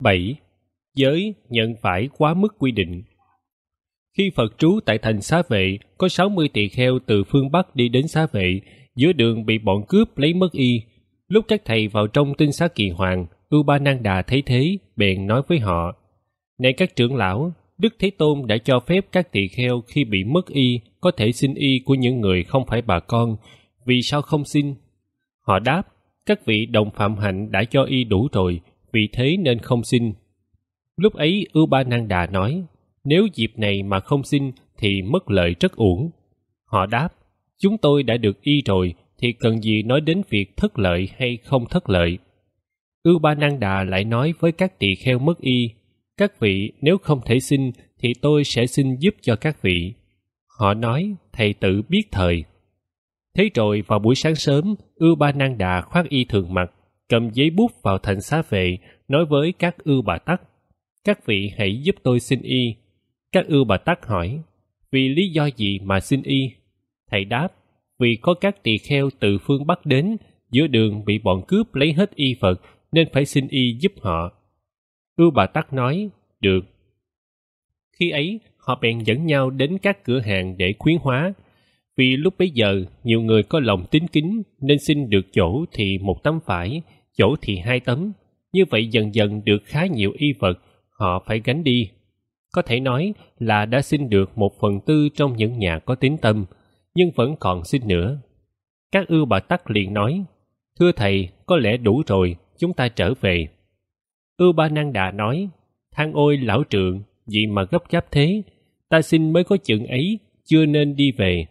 7. Giới nhận phải quá mức quy định Khi Phật trú tại thành xá vệ, có 60 tỳ kheo từ phương Bắc đi đến xá vệ, giữa đường bị bọn cướp lấy mất y. Lúc các thầy vào trong tinh xá kỳ hoàng, U Ba Nan Đà thấy thế, bèn nói với họ, Này các trưởng lão, Đức Thế Tôn đã cho phép các tỳ kheo khi bị mất y có thể xin y của những người không phải bà con, vì sao không xin? Họ đáp, các vị đồng phạm hạnh đã cho y đủ rồi, vì thế nên không xin. Lúc ấy Ưu Ba Năng Đà nói, nếu dịp này mà không xin thì mất lợi rất uổng. Họ đáp, chúng tôi đã được y rồi thì cần gì nói đến việc thất lợi hay không thất lợi. Ưu Ba Năng Đà lại nói với các tỳ kheo mất y, các vị nếu không thể xin thì tôi sẽ xin giúp cho các vị. Họ nói, thầy tự biết thời. Thế rồi vào buổi sáng sớm, Ưu Ba Năng Đà khoác y thường mặc, cầm giấy bút vào thành xá vệ, nói với các ưu bà tắc. Các vị hãy giúp tôi xin y. Các ưu bà tắc hỏi, vì lý do gì mà xin y? Thầy đáp, vì có các tỳ kheo từ phương Bắc đến, giữa đường bị bọn cướp lấy hết y phật nên phải xin y giúp họ. ưu bà tắc nói, được. Khi ấy, họ bèn dẫn nhau đến các cửa hàng để khuyến hóa. Vì lúc bấy giờ, nhiều người có lòng tín kính nên xin được chỗ thì một tấm phải, chỗ thì hai tấm, như vậy dần dần được khá nhiều y vật họ phải gánh đi. Có thể nói là đã xin được một phần tư trong những nhà có tín tâm, nhưng vẫn còn xin nữa. Các ưu bà Tắc liền nói, Thưa thầy, có lẽ đủ rồi, chúng ta trở về. Ưu ba năng đà nói, Thang ôi lão trượng, vậy mà gấp gáp thế, ta xin mới có chừng ấy, chưa nên đi về.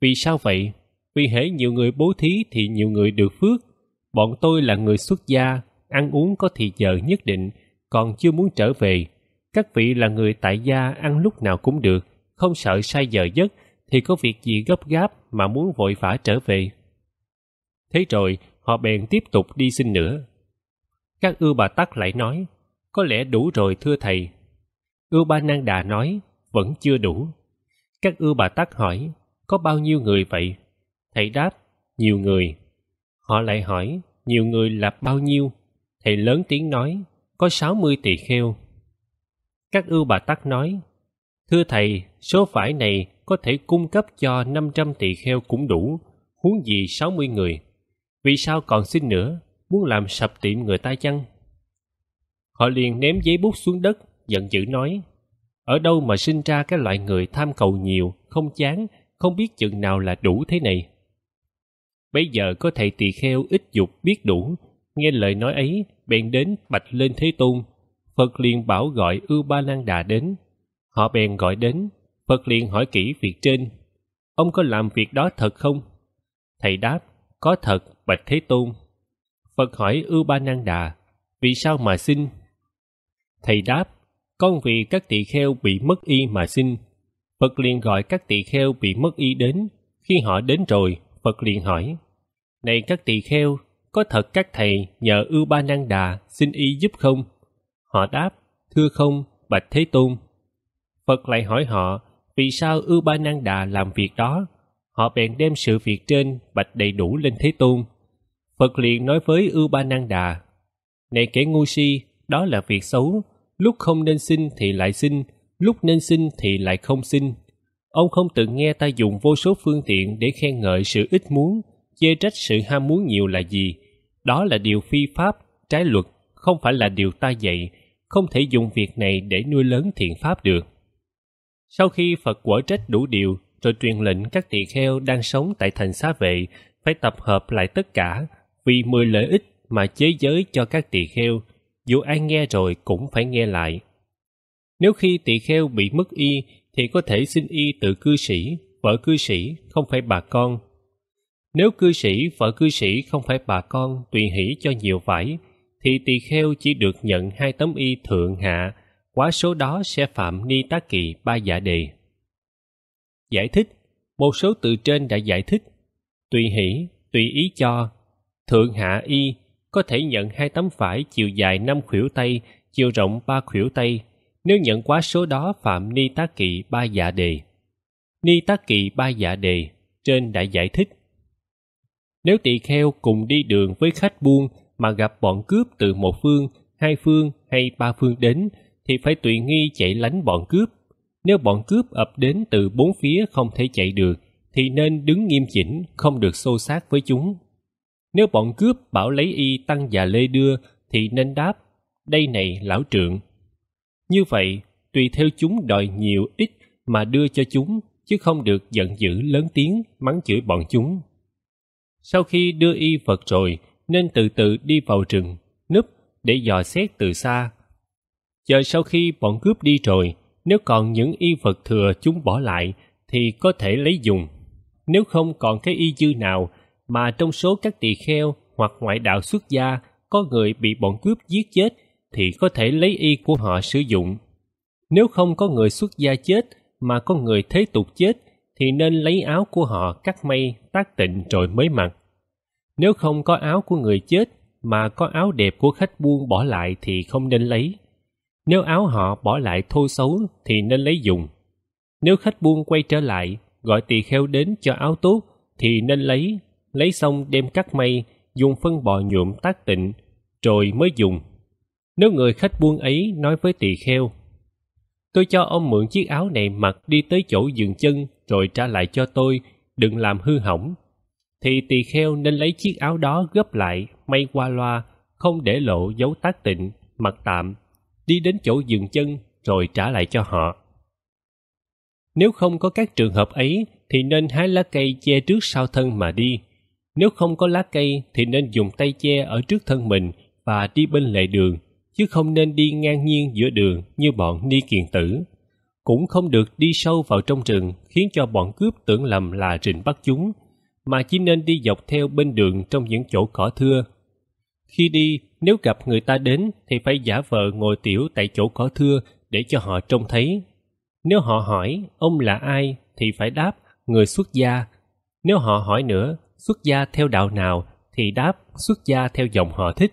Vì sao vậy? Vì hễ nhiều người bố thí thì nhiều người được phước, Bọn tôi là người xuất gia, ăn uống có thì giờ nhất định, còn chưa muốn trở về. Các vị là người tại gia ăn lúc nào cũng được, không sợ sai giờ giấc thì có việc gì gấp gáp mà muốn vội vã trở về. Thế rồi, họ bèn tiếp tục đi xin nữa. Các ưu bà tắc lại nói, có lẽ đủ rồi thưa thầy. Ưu ba nang đà nói, vẫn chưa đủ. Các ưu bà tắc hỏi, có bao nhiêu người vậy? Thầy đáp, nhiều người. Họ lại hỏi, nhiều người là bao nhiêu? Thầy lớn tiếng nói, có 60 tỳ kheo. Các ưu bà tắc nói, Thưa thầy, số phải này có thể cung cấp cho 500 tỳ kheo cũng đủ, huống gì 60 người. Vì sao còn xin nữa, muốn làm sập tiệm người ta chăng? Họ liền ném giấy bút xuống đất, giận dữ nói, Ở đâu mà sinh ra cái loại người tham cầu nhiều, không chán, không biết chừng nào là đủ thế này? Bây giờ có thầy tỳ kheo ít dục biết đủ, nghe lời nói ấy, bèn đến bạch lên Thế Tôn. Phật liền bảo gọi Ưu Ba Lan Đà đến. Họ bèn gọi đến, Phật liền hỏi kỹ việc trên. Ông có làm việc đó thật không? Thầy đáp, có thật, bạch Thế Tôn. Phật hỏi Ưu Ba Nan Đà, vì sao mà xin? Thầy đáp, con vì các tỳ kheo bị mất y mà xin. Phật liền gọi các tỳ kheo bị mất y đến, khi họ đến rồi, Phật liền hỏi Này các tỳ kheo, có thật các thầy nhờ ưu ba năng đà xin y giúp không? Họ đáp, thưa không, bạch Thế Tôn. Phật lại hỏi họ, vì sao ưu ba năng đà làm việc đó? Họ bèn đem sự việc trên bạch đầy đủ lên Thế Tôn. Phật liền nói với ưu ba năng đà, Này kẻ ngu si, đó là việc xấu, lúc không nên xin thì lại xin, lúc nên xin thì lại không xin. Ông không từng nghe ta dùng vô số phương tiện để khen ngợi sự ít muốn, chê trách sự ham muốn nhiều là gì. Đó là điều phi pháp, trái luật, không phải là điều ta dạy, không thể dùng việc này để nuôi lớn thiện pháp được. Sau khi Phật quở trách đủ điều, rồi truyền lệnh các tỳ kheo đang sống tại thành xá vệ phải tập hợp lại tất cả vì mười lợi ích mà chế giới cho các tỳ kheo, dù ai nghe rồi cũng phải nghe lại. Nếu khi tỳ kheo bị mất y thì có thể xin y tự cư sĩ, vợ cư sĩ không phải bà con. Nếu cư sĩ, vợ cư sĩ không phải bà con tùy hỷ cho nhiều vải, thì tỳ kheo chỉ được nhận hai tấm y thượng hạ, quá số đó sẽ phạm ni tá kỳ ba giả dạ đề. Giải thích, một số từ trên đã giải thích, tùy hỷ, tùy ý cho, thượng hạ y có thể nhận hai tấm vải chiều dài 5 khuỷu tay, chiều rộng 3 khuỷu tay, nếu nhận quá số đó phạm ni tá kỵ ba dạ đề. Ni tá kỵ ba dạ đề, trên đã giải thích. Nếu tỳ kheo cùng đi đường với khách buôn mà gặp bọn cướp từ một phương, hai phương hay ba phương đến, thì phải tùy nghi chạy lánh bọn cướp. Nếu bọn cướp ập đến từ bốn phía không thể chạy được, thì nên đứng nghiêm chỉnh, không được xô xát với chúng. Nếu bọn cướp bảo lấy y tăng già lê đưa, thì nên đáp, đây này lão trượng, như vậy, tùy theo chúng đòi nhiều ít mà đưa cho chúng, chứ không được giận dữ lớn tiếng mắng chửi bọn chúng. Sau khi đưa y vật rồi, nên từ từ đi vào rừng, núp để dò xét từ xa. Chờ sau khi bọn cướp đi rồi, nếu còn những y vật thừa chúng bỏ lại thì có thể lấy dùng. Nếu không còn cái y dư nào mà trong số các tỳ kheo hoặc ngoại đạo xuất gia có người bị bọn cướp giết chết thì có thể lấy y của họ sử dụng. Nếu không có người xuất gia chết mà có người thế tục chết thì nên lấy áo của họ cắt may tác tịnh rồi mới mặc. Nếu không có áo của người chết mà có áo đẹp của khách buôn bỏ lại thì không nên lấy. Nếu áo họ bỏ lại thô xấu thì nên lấy dùng. Nếu khách buôn quay trở lại, gọi tỳ kheo đến cho áo tốt thì nên lấy, lấy xong đem cắt may, dùng phân bò nhuộm tác tịnh, rồi mới dùng nếu người khách buôn ấy nói với tỳ kheo tôi cho ông mượn chiếc áo này mặc đi tới chỗ dừng chân rồi trả lại cho tôi đừng làm hư hỏng thì tỳ kheo nên lấy chiếc áo đó gấp lại may qua loa không để lộ dấu tác tịnh mặc tạm đi đến chỗ dừng chân rồi trả lại cho họ nếu không có các trường hợp ấy thì nên hái lá cây che trước sau thân mà đi nếu không có lá cây thì nên dùng tay che ở trước thân mình và đi bên lề đường chứ không nên đi ngang nhiên giữa đường như bọn ni kiền tử. Cũng không được đi sâu vào trong rừng khiến cho bọn cướp tưởng lầm là rình bắt chúng, mà chỉ nên đi dọc theo bên đường trong những chỗ cỏ thưa. Khi đi, nếu gặp người ta đến thì phải giả vờ ngồi tiểu tại chỗ cỏ thưa để cho họ trông thấy. Nếu họ hỏi ông là ai thì phải đáp người xuất gia. Nếu họ hỏi nữa xuất gia theo đạo nào thì đáp xuất gia theo dòng họ thích.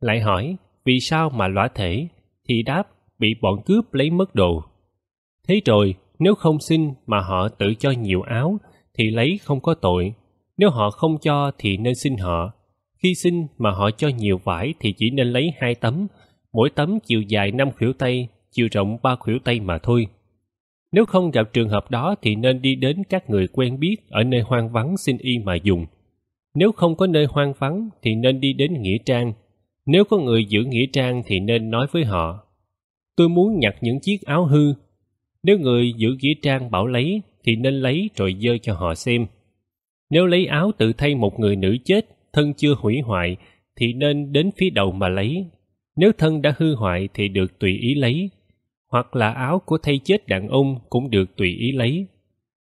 Lại hỏi vì sao mà lõa thể, thì đáp bị bọn cướp lấy mất đồ. Thế rồi, nếu không xin mà họ tự cho nhiều áo, thì lấy không có tội. Nếu họ không cho thì nên xin họ. Khi xin mà họ cho nhiều vải thì chỉ nên lấy hai tấm, mỗi tấm chiều dài năm khuỷu tay, chiều rộng ba khuỷu tay mà thôi. Nếu không gặp trường hợp đó thì nên đi đến các người quen biết ở nơi hoang vắng xin y mà dùng. Nếu không có nơi hoang vắng thì nên đi đến nghĩa trang nếu có người giữ nghĩa trang thì nên nói với họ. Tôi muốn nhặt những chiếc áo hư. Nếu người giữ nghĩa trang bảo lấy thì nên lấy rồi dơ cho họ xem. Nếu lấy áo tự thay một người nữ chết, thân chưa hủy hoại thì nên đến phía đầu mà lấy. Nếu thân đã hư hoại thì được tùy ý lấy. Hoặc là áo của thay chết đàn ông cũng được tùy ý lấy.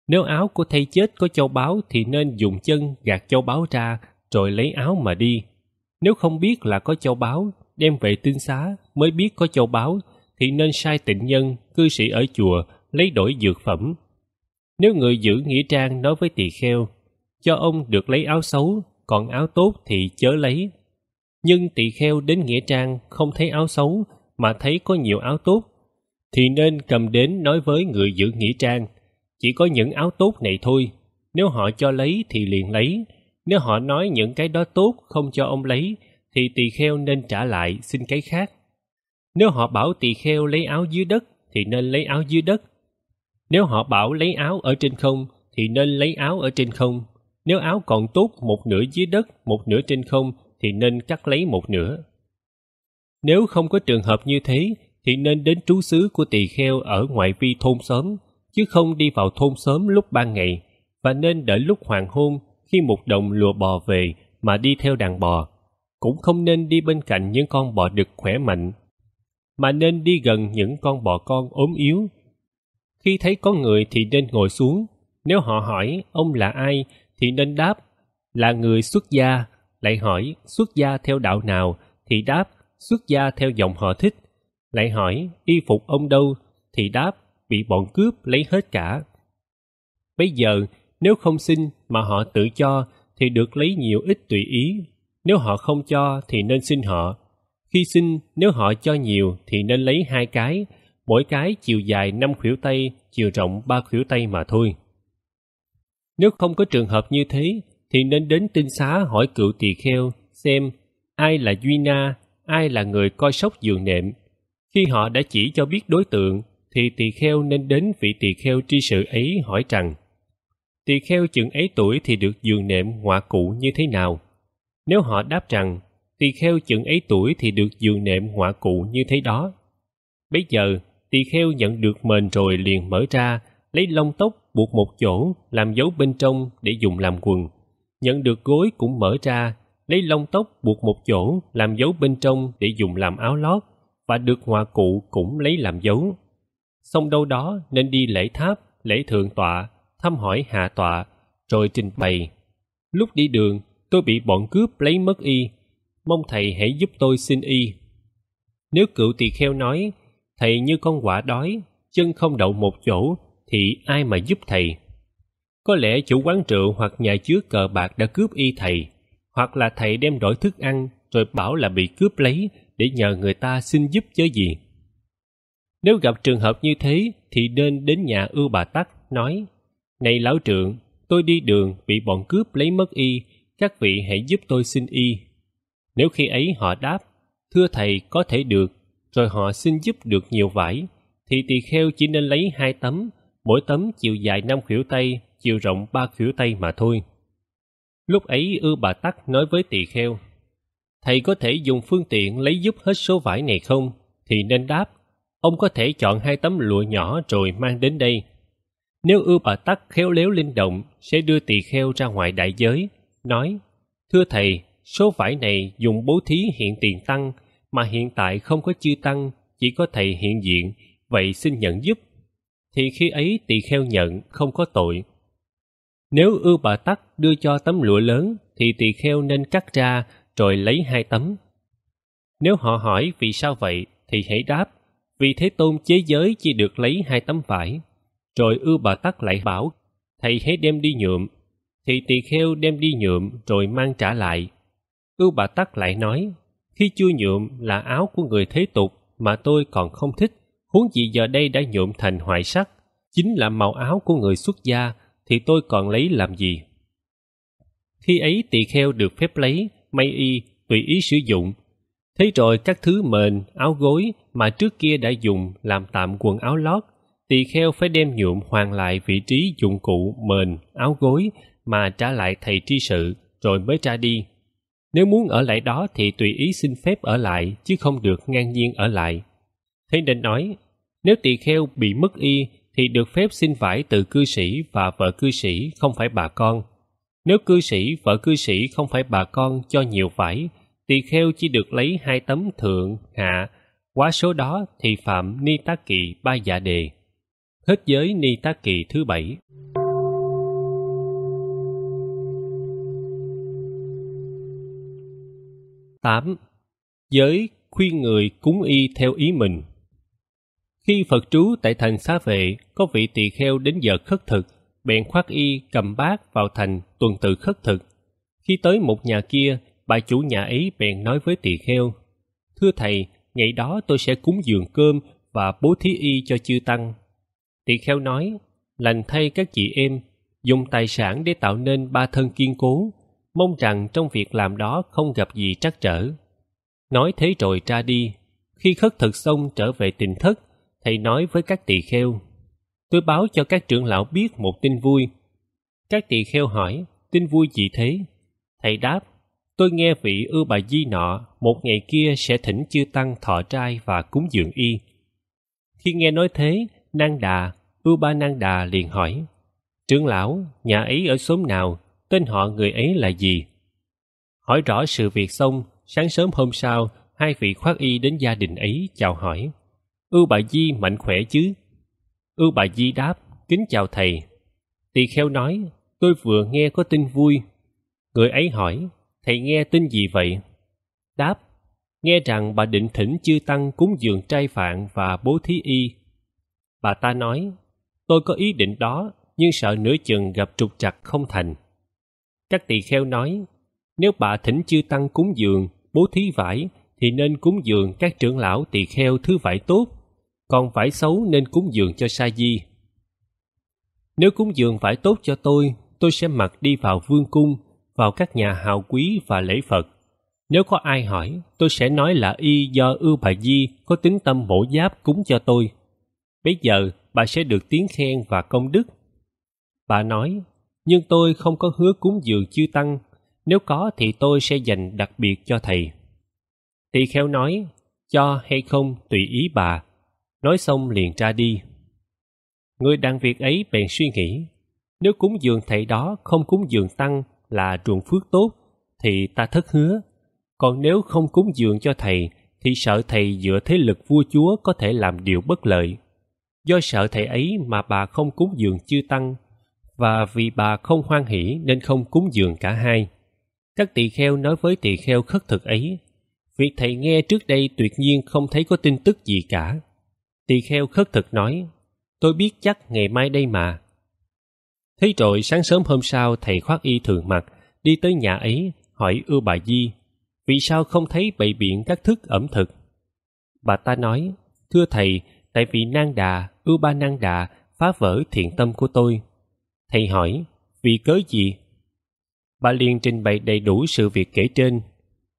Nếu áo của thay chết có châu báu thì nên dùng chân gạt châu báu ra rồi lấy áo mà đi. Nếu không biết là có châu báu, đem về tinh xá mới biết có châu báu, thì nên sai tịnh nhân, cư sĩ ở chùa lấy đổi dược phẩm. Nếu người giữ nghĩa trang nói với tỳ kheo, cho ông được lấy áo xấu, còn áo tốt thì chớ lấy. Nhưng tỳ kheo đến nghĩa trang không thấy áo xấu mà thấy có nhiều áo tốt, thì nên cầm đến nói với người giữ nghĩa trang, chỉ có những áo tốt này thôi, nếu họ cho lấy thì liền lấy, nếu họ nói những cái đó tốt không cho ông lấy, thì tỳ kheo nên trả lại xin cái khác. Nếu họ bảo tỳ kheo lấy áo dưới đất, thì nên lấy áo dưới đất. Nếu họ bảo lấy áo ở trên không, thì nên lấy áo ở trên không. Nếu áo còn tốt một nửa dưới đất, một nửa trên không, thì nên cắt lấy một nửa. Nếu không có trường hợp như thế, thì nên đến trú xứ của tỳ kheo ở ngoại vi thôn xóm, chứ không đi vào thôn xóm lúc ban ngày, và nên đợi lúc hoàng hôn khi một đồng lùa bò về mà đi theo đàn bò. Cũng không nên đi bên cạnh những con bò đực khỏe mạnh, mà nên đi gần những con bò con ốm yếu. Khi thấy có người thì nên ngồi xuống, nếu họ hỏi ông là ai thì nên đáp là người xuất gia, lại hỏi xuất gia theo đạo nào thì đáp xuất gia theo dòng họ thích, lại hỏi y phục ông đâu thì đáp bị bọn cướp lấy hết cả. Bây giờ nếu không xin mà họ tự cho thì được lấy nhiều ít tùy ý nếu họ không cho thì nên xin họ khi xin nếu họ cho nhiều thì nên lấy hai cái mỗi cái chiều dài năm khuỷu tay, chiều rộng ba khuỷu tay mà thôi. Nếu không có trường hợp như thế, thì nên đến tinh xá hỏi cựu tỳ kheo xem ai là Duy Na, ai là người coi sóc giường nệm. Khi họ đã chỉ cho biết đối tượng, thì tỳ kheo nên đến vị tỳ kheo tri sự ấy hỏi rằng tỳ kheo chừng ấy tuổi thì được dường nệm ngọa cụ như thế nào? Nếu họ đáp rằng tỳ kheo chừng ấy tuổi thì được dường nệm ngọa cụ như thế đó. Bấy giờ, tỳ kheo nhận được mền rồi liền mở ra, lấy lông tóc buộc một chỗ, làm dấu bên trong để dùng làm quần. Nhận được gối cũng mở ra, lấy lông tóc buộc một chỗ, làm dấu bên trong để dùng làm áo lót, và được ngọa cụ cũng lấy làm dấu. Xong đâu đó nên đi lễ tháp, lễ thượng tọa, thăm hỏi hạ tọa, rồi trình bày. Lúc đi đường, tôi bị bọn cướp lấy mất y, mong thầy hãy giúp tôi xin y. Nếu cựu tỳ kheo nói, thầy như con quả đói, chân không đậu một chỗ, thì ai mà giúp thầy? Có lẽ chủ quán rượu hoặc nhà chứa cờ bạc đã cướp y thầy, hoặc là thầy đem đổi thức ăn rồi bảo là bị cướp lấy để nhờ người ta xin giúp chớ gì. Nếu gặp trường hợp như thế thì nên đến nhà ưu bà Tắc nói này lão trượng, tôi đi đường bị bọn cướp lấy mất y, các vị hãy giúp tôi xin y. Nếu khi ấy họ đáp, thưa thầy có thể được, rồi họ xin giúp được nhiều vải, thì tỳ kheo chỉ nên lấy hai tấm, mỗi tấm chiều dài năm khuỷu tay, chiều rộng ba khuỷu tay mà thôi. Lúc ấy ư bà Tắc nói với tỳ kheo, Thầy có thể dùng phương tiện lấy giúp hết số vải này không? Thì nên đáp, ông có thể chọn hai tấm lụa nhỏ rồi mang đến đây. Nếu ưu bà tắc khéo léo linh động, sẽ đưa tỳ kheo ra ngoài đại giới, nói, Thưa Thầy, số vải này dùng bố thí hiện tiền tăng, mà hiện tại không có chư tăng, chỉ có Thầy hiện diện, vậy xin nhận giúp. Thì khi ấy tỳ kheo nhận, không có tội. Nếu ưu bà tắc đưa cho tấm lụa lớn, thì tỳ kheo nên cắt ra rồi lấy hai tấm. Nếu họ hỏi vì sao vậy, thì hãy đáp, vì Thế Tôn chế giới chỉ được lấy hai tấm vải rồi ư bà tắc lại bảo thầy hãy đem đi nhuộm thì tỳ kheo đem đi nhuộm rồi mang trả lại ư bà tắc lại nói khi chưa nhuộm là áo của người thế tục mà tôi còn không thích huống gì giờ đây đã nhuộm thành hoại sắc chính là màu áo của người xuất gia thì tôi còn lấy làm gì khi ấy tỳ kheo được phép lấy may y tùy ý sử dụng thế rồi các thứ mền áo gối mà trước kia đã dùng làm tạm quần áo lót tỳ kheo phải đem nhuộm hoàn lại vị trí dụng cụ mền áo gối mà trả lại thầy tri sự rồi mới ra đi nếu muốn ở lại đó thì tùy ý xin phép ở lại chứ không được ngang nhiên ở lại thế nên nói nếu tỳ kheo bị mất y thì được phép xin vải từ cư sĩ và vợ cư sĩ không phải bà con nếu cư sĩ vợ cư sĩ không phải bà con cho nhiều vải tỳ kheo chỉ được lấy hai tấm thượng hạ quá số đó thì phạm ni tác kỵ ba dạ đề hết giới ni tá kỳ thứ bảy tám giới khuyên người cúng y theo ý mình khi phật trú tại thành xá vệ có vị tỳ kheo đến giờ khất thực bèn khoác y cầm bát vào thành tuần tự khất thực khi tới một nhà kia bà chủ nhà ấy bèn nói với tỳ kheo thưa thầy ngày đó tôi sẽ cúng dường cơm và bố thí y cho chư tăng tỳ kheo nói lành thay các chị em dùng tài sản để tạo nên ba thân kiên cố mong rằng trong việc làm đó không gặp gì trắc trở nói thế rồi ra đi khi khất thực xong trở về tỉnh thất thầy nói với các tỳ kheo tôi báo cho các trưởng lão biết một tin vui các tỳ kheo hỏi tin vui gì thế thầy đáp tôi nghe vị ưu bà di nọ một ngày kia sẽ thỉnh chư tăng thọ trai và cúng dường y khi nghe nói thế Nang Đà, ba đà liền hỏi, Trưởng lão, nhà ấy ở xóm nào, tên họ người ấy là gì? Hỏi rõ sự việc xong, sáng sớm hôm sau, hai vị khoác y đến gia đình ấy chào hỏi. Ưu bà Di mạnh khỏe chứ? Ưu bà Di đáp, kính chào thầy. Tỳ kheo nói, tôi vừa nghe có tin vui. Người ấy hỏi, thầy nghe tin gì vậy? Đáp, nghe rằng bà định thỉnh chư tăng cúng dường trai phạn và bố thí y Bà ta nói, tôi có ý định đó, nhưng sợ nửa chừng gặp trục trặc không thành. Các tỳ kheo nói, nếu bà thỉnh chư tăng cúng dường, bố thí vải, thì nên cúng dường các trưởng lão tỳ kheo thứ vải tốt, còn vải xấu nên cúng dường cho sa di. Nếu cúng dường vải tốt cho tôi, tôi sẽ mặc đi vào vương cung, vào các nhà hào quý và lễ Phật. Nếu có ai hỏi, tôi sẽ nói là y do ưu bà Di có tính tâm bổ giáp cúng cho tôi bây giờ bà sẽ được tiếng khen và công đức. Bà nói, nhưng tôi không có hứa cúng dường chư tăng, nếu có thì tôi sẽ dành đặc biệt cho thầy. Tỳ khéo nói, cho hay không tùy ý bà, nói xong liền ra đi. Người đàn việc ấy bèn suy nghĩ, nếu cúng dường thầy đó không cúng dường tăng là ruộng phước tốt, thì ta thất hứa. Còn nếu không cúng dường cho thầy, thì sợ thầy dựa thế lực vua chúa có thể làm điều bất lợi do sợ thầy ấy mà bà không cúng dường chư tăng và vì bà không hoan hỷ nên không cúng dường cả hai các tỳ kheo nói với tỳ kheo khất thực ấy việc thầy nghe trước đây tuyệt nhiên không thấy có tin tức gì cả tỳ kheo khất thực nói tôi biết chắc ngày mai đây mà thế rồi sáng sớm hôm sau thầy khoác y thường mặc đi tới nhà ấy hỏi ưa bà di vì sao không thấy bày biện các thức ẩm thực bà ta nói thưa thầy tại vì nang đà ưu ba nang đà phá vỡ thiện tâm của tôi thầy hỏi vì cớ gì bà liền trình bày đầy đủ sự việc kể trên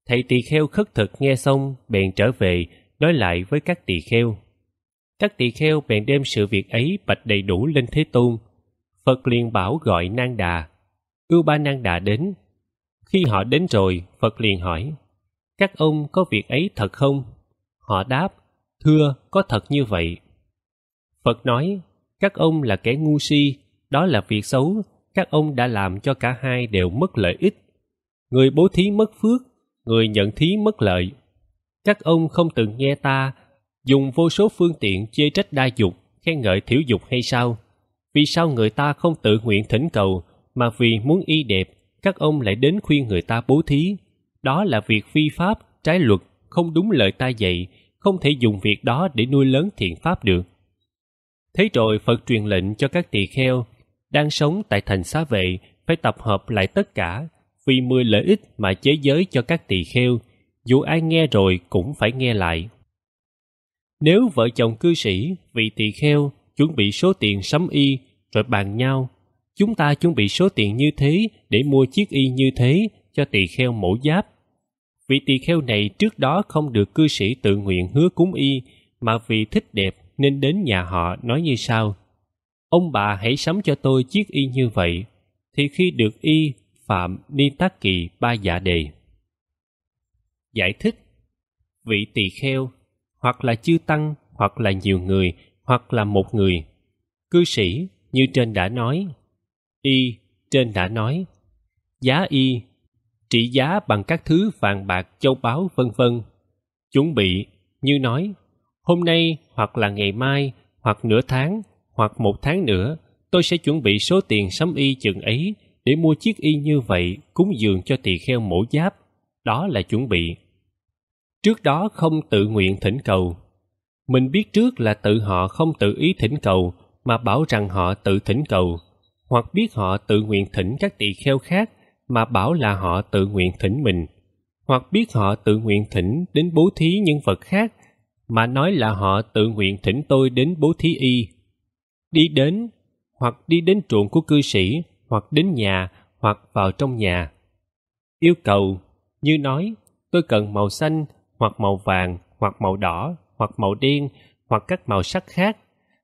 thầy tỳ kheo khất thực nghe xong bèn trở về nói lại với các tỳ kheo các tỳ kheo bèn đem sự việc ấy bạch đầy đủ lên thế tôn phật liền bảo gọi nang đà ưu ba nang đà đến khi họ đến rồi phật liền hỏi các ông có việc ấy thật không họ đáp thưa có thật như vậy. Phật nói, các ông là kẻ ngu si, đó là việc xấu, các ông đã làm cho cả hai đều mất lợi ích. Người bố thí mất phước, người nhận thí mất lợi. Các ông không từng nghe ta, dùng vô số phương tiện chê trách đa dục, khen ngợi thiểu dục hay sao? Vì sao người ta không tự nguyện thỉnh cầu, mà vì muốn y đẹp, các ông lại đến khuyên người ta bố thí? Đó là việc phi pháp, trái luật, không đúng lời ta dạy, không thể dùng việc đó để nuôi lớn thiện pháp được. Thế rồi Phật truyền lệnh cho các tỳ kheo đang sống tại thành xá vệ phải tập hợp lại tất cả vì mười lợi ích mà chế giới cho các tỳ kheo, dù ai nghe rồi cũng phải nghe lại. Nếu vợ chồng cư sĩ, vị tỳ kheo chuẩn bị số tiền sắm y rồi bàn nhau, chúng ta chuẩn bị số tiền như thế để mua chiếc y như thế cho tỳ kheo mẫu giáp Vị tỳ kheo này trước đó không được cư sĩ tự nguyện hứa cúng y, mà vì thích đẹp nên đến nhà họ nói như sau. Ông bà hãy sắm cho tôi chiếc y như vậy, thì khi được y phạm ni tác kỳ ba dạ đề. Giải thích Vị tỳ kheo, hoặc là chư tăng, hoặc là nhiều người, hoặc là một người. Cư sĩ, như trên đã nói, y trên đã nói, giá y trị giá bằng các thứ vàng bạc, châu báu vân vân. Chuẩn bị, như nói, hôm nay hoặc là ngày mai, hoặc nửa tháng, hoặc một tháng nữa, tôi sẽ chuẩn bị số tiền sắm y chừng ấy để mua chiếc y như vậy cúng dường cho tỳ kheo mổ giáp. Đó là chuẩn bị. Trước đó không tự nguyện thỉnh cầu. Mình biết trước là tự họ không tự ý thỉnh cầu mà bảo rằng họ tự thỉnh cầu hoặc biết họ tự nguyện thỉnh các tỳ kheo khác mà bảo là họ tự nguyện thỉnh mình, hoặc biết họ tự nguyện thỉnh đến bố thí nhân vật khác mà nói là họ tự nguyện thỉnh tôi đến bố thí y. Đi đến, hoặc đi đến ruộng của cư sĩ, hoặc đến nhà, hoặc vào trong nhà. Yêu cầu, như nói, tôi cần màu xanh, hoặc màu vàng, hoặc màu đỏ, hoặc màu đen, hoặc các màu sắc khác,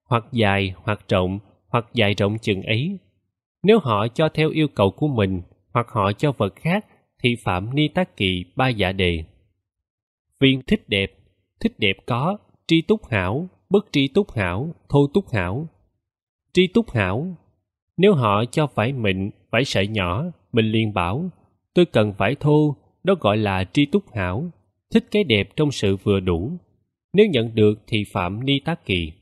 hoặc dài, hoặc rộng, hoặc dài rộng chừng ấy. Nếu họ cho theo yêu cầu của mình, hoặc họ cho vật khác thì phạm ni tác kỳ ba giả dạ đề viên thích đẹp thích đẹp có tri túc hảo bất tri túc hảo thô túc hảo tri túc hảo nếu họ cho vải mịn vải sợi nhỏ mình liền bảo tôi cần vải thô đó gọi là tri túc hảo thích cái đẹp trong sự vừa đủ nếu nhận được thì phạm ni tác kỳ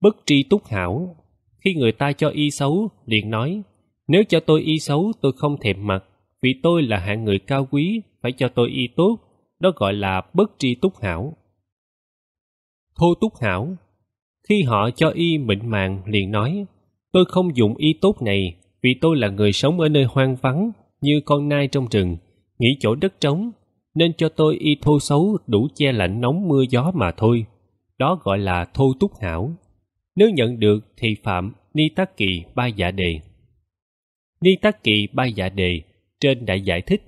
bất tri túc hảo khi người ta cho y xấu liền nói nếu cho tôi y xấu tôi không thèm mặt, vì tôi là hạng người cao quý, phải cho tôi y tốt, đó gọi là bất tri túc hảo. Thô túc hảo Khi họ cho y mịn màng liền nói, tôi không dùng y tốt này vì tôi là người sống ở nơi hoang vắng như con nai trong rừng, nghĩ chỗ đất trống, nên cho tôi y thô xấu đủ che lạnh nóng mưa gió mà thôi. Đó gọi là thô túc hảo. Nếu nhận được thì phạm ni tác kỳ ba dạ đề. Ni Tắc Kỵ Ba Dạ Đề trên đã giải thích.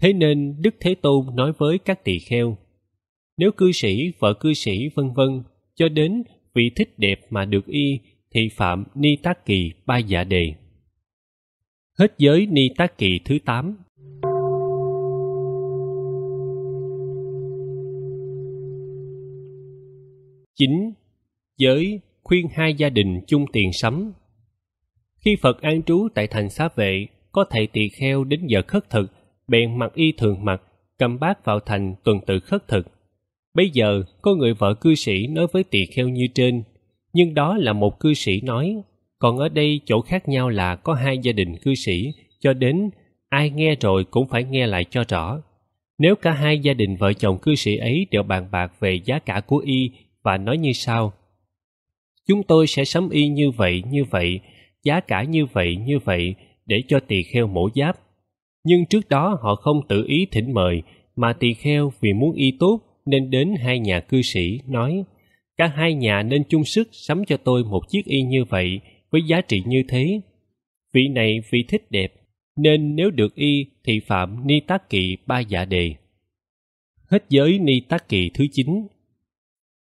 Thế nên Đức Thế Tôn nói với các tỳ kheo, nếu cư sĩ, vợ cư sĩ vân vân cho đến vị thích đẹp mà được y thì phạm Ni Tác Kỳ Ba Dạ Đề. Hết giới Ni Tác Kỳ thứ 8 9. Giới khuyên hai gia đình chung tiền sắm khi Phật an trú tại thành xá vệ, có thầy tỳ kheo đến giờ khất thực, bèn mặc y thường mặc, cầm bát vào thành tuần tự khất thực. Bây giờ, có người vợ cư sĩ nói với tỳ kheo như trên, nhưng đó là một cư sĩ nói, còn ở đây chỗ khác nhau là có hai gia đình cư sĩ, cho đến ai nghe rồi cũng phải nghe lại cho rõ. Nếu cả hai gia đình vợ chồng cư sĩ ấy đều bàn bạc về giá cả của y và nói như sau. Chúng tôi sẽ sắm y như vậy, như vậy, giá cả như vậy như vậy để cho tỳ kheo mổ giáp. Nhưng trước đó họ không tự ý thỉnh mời, mà tỳ kheo vì muốn y tốt nên đến hai nhà cư sĩ nói cả hai nhà nên chung sức sắm cho tôi một chiếc y như vậy với giá trị như thế. Vị này vì thích đẹp, nên nếu được y thì phạm ni tác kỵ ba dạ đề. Hết giới ni tác kỵ thứ 9